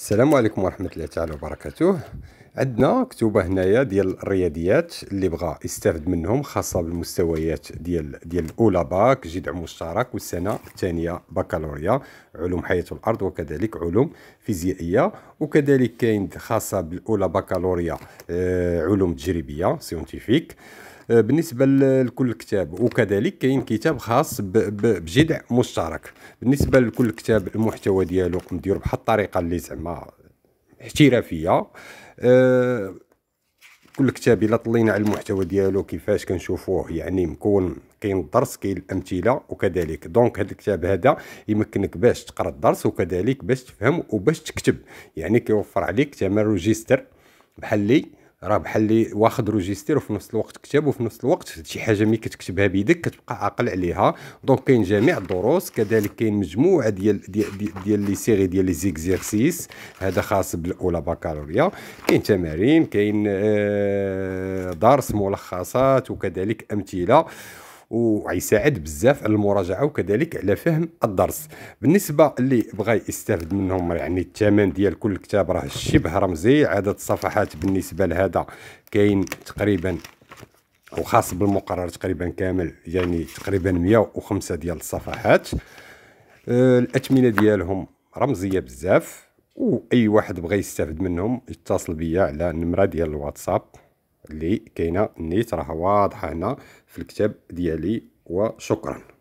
السلام عليكم ورحمة الله تعالى وبركاته عندنا كتوبة هنايا ديال الرياضيات اللي بغى يستافد منهم خاصة بالمستويات ديال ديال الأولى باك جذع مشترك والسنة الثانية بكالوريا علوم حياة الأرض وكذلك علوم فيزيائية وكذلك كاين خاصة بالأولى بكالوريا آه، علوم تجريبية سيونتيفيك آه، بالنسبه لكل كتاب وكذلك كاين كتاب خاص بجدع مشترك بالنسبه لكل كتاب المحتوى ديالو نديرو بحال الطريقه اللي زعما احترافيه آه، كل كتاب الا طلينا على المحتوى ديالو كيفاش كنشوفوه يعني مكون كاين الدرس كاين الامثله وكذلك دونك هذا الكتاب هذا يمكنك باش تقرا الدرس وكذلك باش تفهم وباش تكتب يعني كيوفر عليك تمارين ريجيستر بحال لي راه بحال اللي واخد روجيستير وفي نفس الوقت كتاب وفي نفس الوقت شي حاجه ملي كتكتبها بيدك كتبقى عاقل عليها دونك كاين جميع الدروس كذلك كاين مجموعه ديال ديال ديال, لي سيري ديال لي زيكزيرسيس هذا خاص بالاولى بكالوريا كاين تمارين كاين آه، درس ملخصات وكذلك امثله وغيساعد بزاف على المراجعه وكذلك على فهم الدرس بالنسبه اللي بغى يستافد منهم يعني الثمن ديال كل كتاب راه شبه رمزي عدد الصفحات بالنسبه لهذا كاين تقريبا وخاص بالمقرر تقريبا كامل يعني تقريبا 105 ديال الصفحات آه الاثمنه ديالهم رمزيه بزاف واي واحد بغى يستافد منهم يتصل بيا على النمره ديال الواتساب اللي كاينه نيت راه واضحه هنا في الكتاب ديالي وشكرا